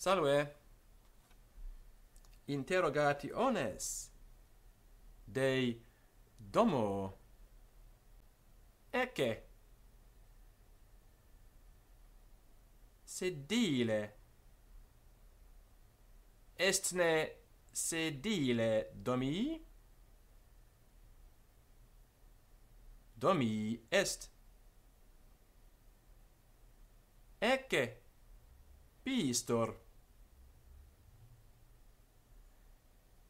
Salve. Interrogati ones. domo. Ecce. Sedile. Estne sedile domi. Domi est. Ecce. Pistor. Pistor.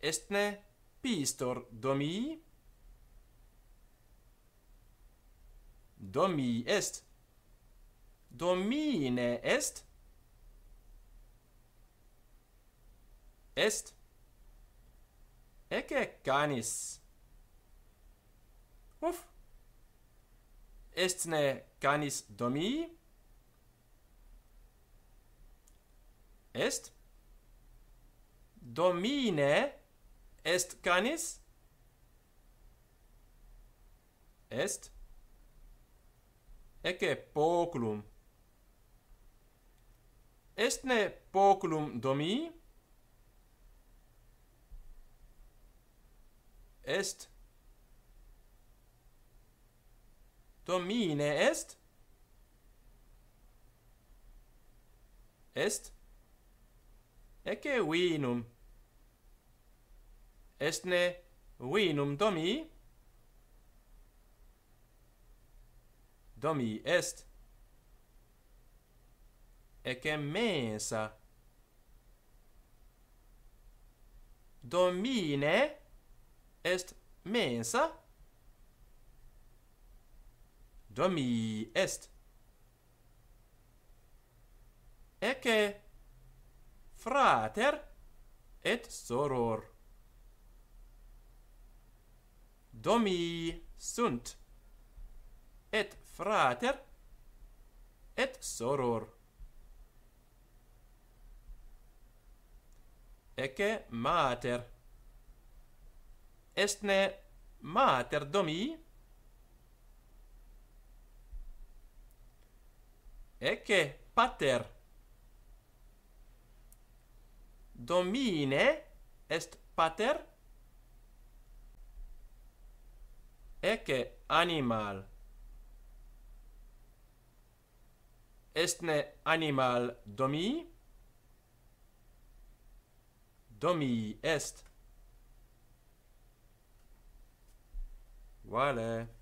estne pistor domi domi est domine est est ecce canis uf estne canis domi est domine est est canis? Est? Ecce poculum. Est ne poculum domii? Est. Domii ne est? Est? Ecce vinum. Estne VINUM domi Domi est eque mensa Domine est mensa Domi est Eque frater et soror domi sunt et frater et soror ecce mater estne mater domi ecce pater domine est pater ecce animal. Estne animal domii? Domii est. Vale. Vale.